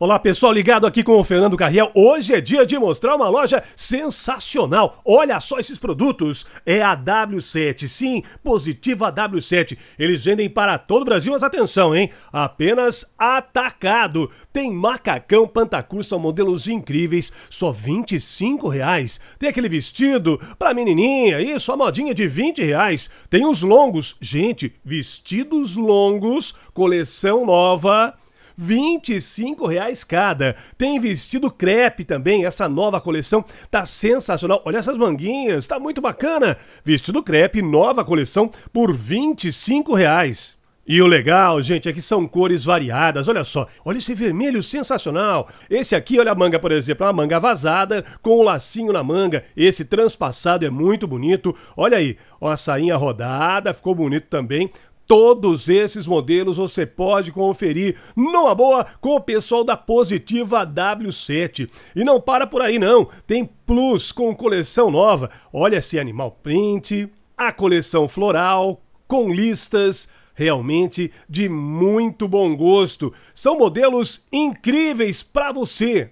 Olá pessoal, ligado aqui com o Fernando Carriel. Hoje é dia de mostrar uma loja sensacional. Olha só esses produtos. É a W7, sim, positiva W7. Eles vendem para todo o Brasil, mas atenção, hein? Apenas atacado. Tem macacão Pantacruz, são modelos incríveis, só 25 reais. Tem aquele vestido para menininha, isso, a modinha de 20 reais. Tem os longos, gente, vestidos longos, coleção nova. 25 reais cada. Tem vestido crepe também, essa nova coleção tá sensacional. Olha essas manguinhas, tá muito bacana. Vestido crepe, nova coleção por 25 reais. E o legal, gente, é que são cores variadas. Olha só, olha esse vermelho sensacional. Esse aqui, olha a manga, por exemplo, é uma manga vazada com o um lacinho na manga. Esse transpassado é muito bonito. Olha aí, uma a sainha rodada, ficou bonito também. Todos esses modelos você pode conferir numa boa com o pessoal da Positiva W7. E não para por aí não, tem Plus com coleção nova. Olha se animal print, a coleção floral com listas realmente de muito bom gosto. São modelos incríveis para você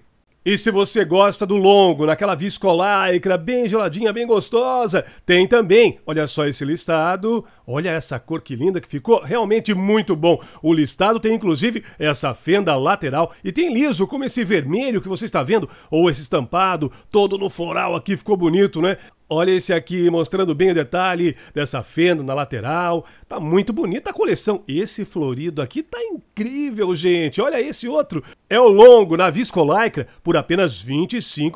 e se você gosta do longo, naquela viscolaicra, bem geladinha, bem gostosa, tem também. Olha só esse listado. Olha essa cor que linda que ficou, realmente muito bom. O listado tem inclusive essa fenda lateral e tem liso, como esse vermelho que você está vendo, ou esse estampado todo no floral aqui, ficou bonito, né? Olha esse aqui mostrando bem o detalhe dessa fenda na lateral. Tá muito bonita a coleção. Esse florido aqui tá incrível, gente. Olha esse outro. É o longo na Viscolaicra por apenas R$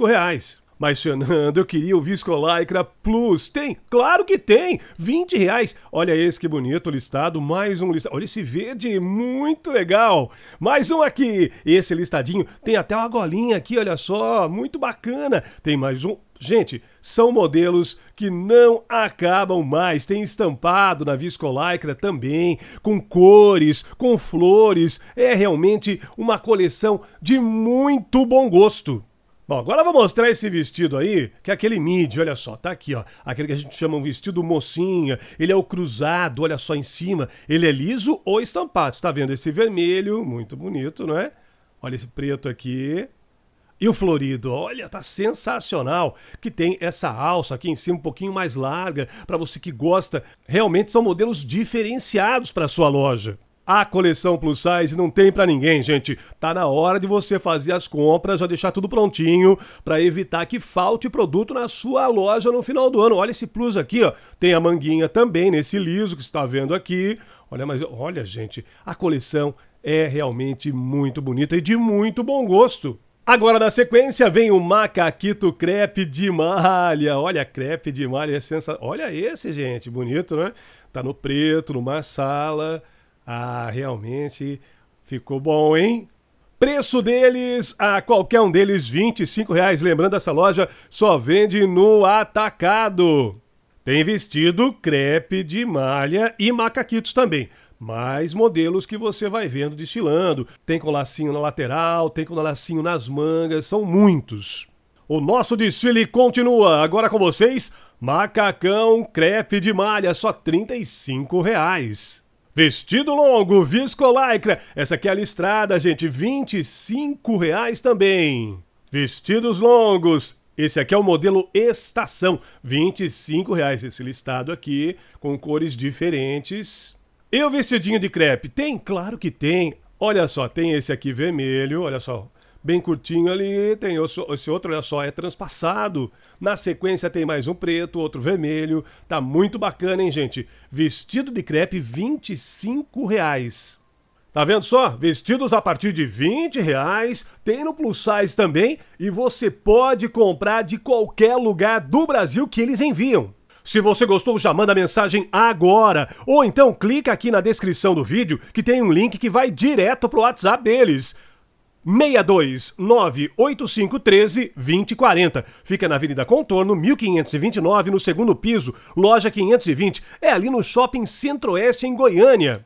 reais. Mas, Fernando, eu queria o Viscolaicra Plus. Tem? Claro que tem! 20 reais. Olha esse que bonito listado. Mais um listado. Olha esse verde, muito legal. Mais um aqui. Esse listadinho tem até uma golinha aqui, olha só. Muito bacana. Tem mais um. Gente, são modelos que não acabam mais. Tem estampado na Viscolaicra também, com cores, com flores. É realmente uma coleção de muito bom gosto. Bom, agora vou mostrar esse vestido aí, que é aquele midi, olha só, tá aqui, ó. Aquele que a gente chama um vestido mocinha, ele é o cruzado, olha só em cima, ele é liso ou estampado. Você tá vendo esse vermelho, muito bonito, não é? Olha esse preto aqui, e o florido, olha, tá sensacional, que tem essa alça aqui em cima um pouquinho mais larga para você que gosta. Realmente são modelos diferenciados para sua loja. A coleção plus size não tem para ninguém, gente. Tá na hora de você fazer as compras, já deixar tudo prontinho para evitar que falte produto na sua loja no final do ano. Olha esse plus aqui, ó. Tem a manguinha também nesse liso que está vendo aqui. Olha, mas olha, gente, a coleção é realmente muito bonita e de muito bom gosto. Agora na sequência vem o macaquito crepe de malha. Olha, crepe de malha é sensacional. Olha esse, gente, bonito, né? Tá no preto, numa sala. Ah, realmente ficou bom, hein? Preço deles, a qualquer um deles, R$ reais Lembrando, essa loja só vende no atacado. Tem vestido, crepe de malha e macaquitos também. Mais modelos que você vai vendo desfilando. Tem com lacinho na lateral, tem com lacinho nas mangas, são muitos. O nosso desfile continua. Agora com vocês, macacão crepe de malha, só R$ 35. Reais. Vestido longo, viscolaicra. Essa aqui é a listrada, gente, R$ reais também. Vestidos longos, esse aqui é o modelo estação, R$ reais esse listado aqui, com cores diferentes. E o vestidinho de crepe? Tem? Claro que tem. Olha só, tem esse aqui vermelho, olha só, bem curtinho ali, tem esse outro, olha só, é transpassado. Na sequência tem mais um preto, outro vermelho. Tá muito bacana, hein, gente? Vestido de crepe, 25 reais. Tá vendo só? Vestidos a partir de 20 reais, tem no Plus Size também e você pode comprar de qualquer lugar do Brasil que eles enviam. Se você gostou, já manda mensagem agora ou então clica aqui na descrição do vídeo que tem um link que vai direto pro WhatsApp deles. 62985132040. Fica na Avenida Contorno, 1529, no segundo piso, loja 520. É ali no Shopping Centro-Oeste, em Goiânia.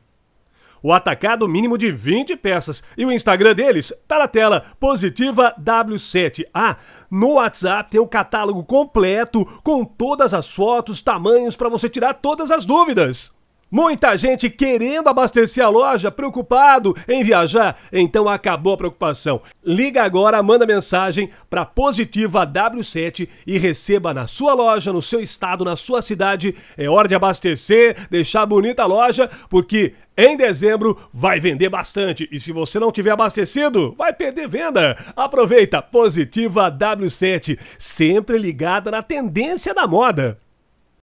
O atacado mínimo de 20 peças. E o Instagram deles tá na tela, Positiva W7. Ah, no WhatsApp tem o catálogo completo com todas as fotos, tamanhos para você tirar todas as dúvidas. Muita gente querendo abastecer a loja, preocupado em viajar, então acabou a preocupação. Liga agora, manda mensagem para Positiva W7 e receba na sua loja, no seu estado, na sua cidade. É hora de abastecer, deixar bonita a loja, porque em dezembro vai vender bastante e se você não tiver abastecido, vai perder venda. Aproveita Positiva W7, sempre ligada na tendência da moda.